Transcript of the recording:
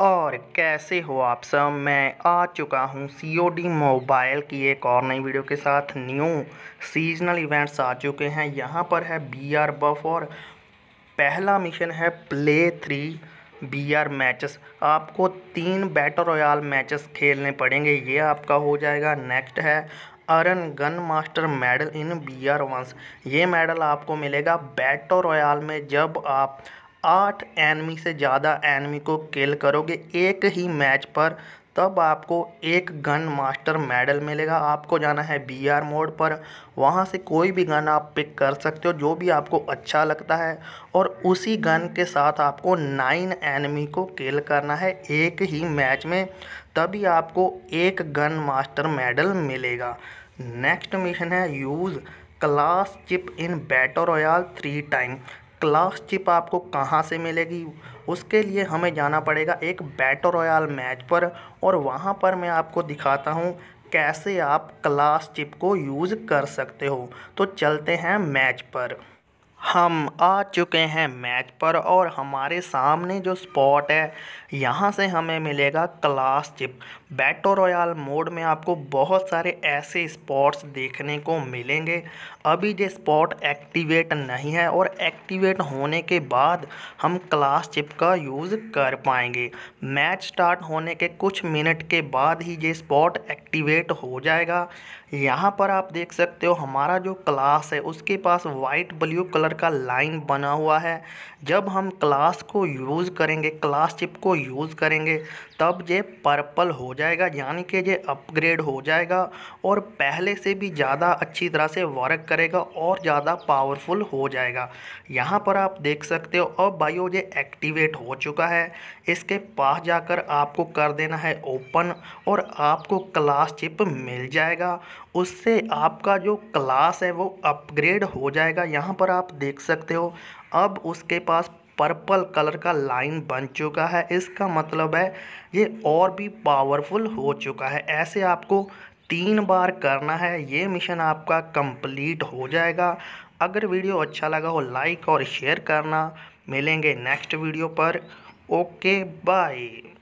और कैसे हो आप सब मैं आ चुका हूँ सी ओ डी मोबाइल की एक और नई वीडियो के साथ न्यू सीजनल इवेंट्स आ चुके हैं यहाँ पर है बी आर बफ और पहला मिशन है play three B R matches आपको तीन बैटल रॉयल मैचेस खेलने पड़ेंगे ये आपका हो जाएगा नेक्स्ट है earn gun master medal in B R once ये मेडल आपको मिलेगा बैटो रॉयल में जब आप आठ एनमी से ज़्यादा एनमी को किल करोगे एक ही मैच पर तब आपको एक गन मास्टर मेडल मिलेगा आपको जाना है बी आर मोड पर वहाँ से कोई भी गन आप पिक कर सकते हो जो भी आपको अच्छा लगता है और उसी गन के साथ आपको नाइन एनमी को किल करना है एक ही मैच में तभी आपको एक गन मास्टर मेडल मिलेगा नेक्स्ट मिशन है use class chip in battle royale three time class chip आपको कहाँ से मिलेगी उसके लिए हमें जाना पड़ेगा एक बैटो रॉयल मैच पर और वहाँ पर मैं आपको दिखाता हूँ कैसे आप क्लास चिप को यूज़ कर सकते हो तो चलते हैं मैच पर हम आ चुके हैं मैच पर और हमारे सामने जो स्पॉट है यहाँ से हमें मिलेगा class chip battle royale mode में आपको बहुत सारे ऐसे स्पॉट्स देखने को मिलेंगे अभी ये स्पॉट एक्टिवेट नहीं है और एक्टिवेट होने के बाद हम क्लास चिप का यूज़ कर पाएंगे मैच स्टार्ट होने के कुछ मिनट के बाद ही ये स्पॉट एक्टिवेट हो जाएगा यहाँ पर आप देख सकते हो हमारा जो क्लास है उसके पास वाइट ब्ल्यू कलर कलर का लाइन बना हुआ है जब हम क्लास को यूज़ करेंगे क्लास चिप को यूज़ करेंगे तब ये पर्पल हो जाएगा यानी कि ये अपग्रेड हो जाएगा और पहले से भी ज़्यादा अच्छी तरह से वर्क करेगा और ज़्यादा पावरफुल हो जाएगा यहाँ पर आप देख सकते हो और बायो ये एक्टिवेट हो चुका है इसके पास जाकर आपको कर देना है ओपन और आपको क्लास चिप मिल जाएगा उससे आपका जो क्लास है वो अपग्रेड हो जाएगा यहाँ पर आप देख सकते हो अब उसके पास पर्पल कलर का लाइन बन चुका है इसका मतलब है ये और भी पावरफुल हो चुका है ऐसे आपको तीन बार करना है ये मिशन आपका कंप्लीट हो जाएगा अगर वीडियो अच्छा लगा हो लाइक और शेयर करना मिलेंगे नेक्स्ट वीडियो पर ओके बाय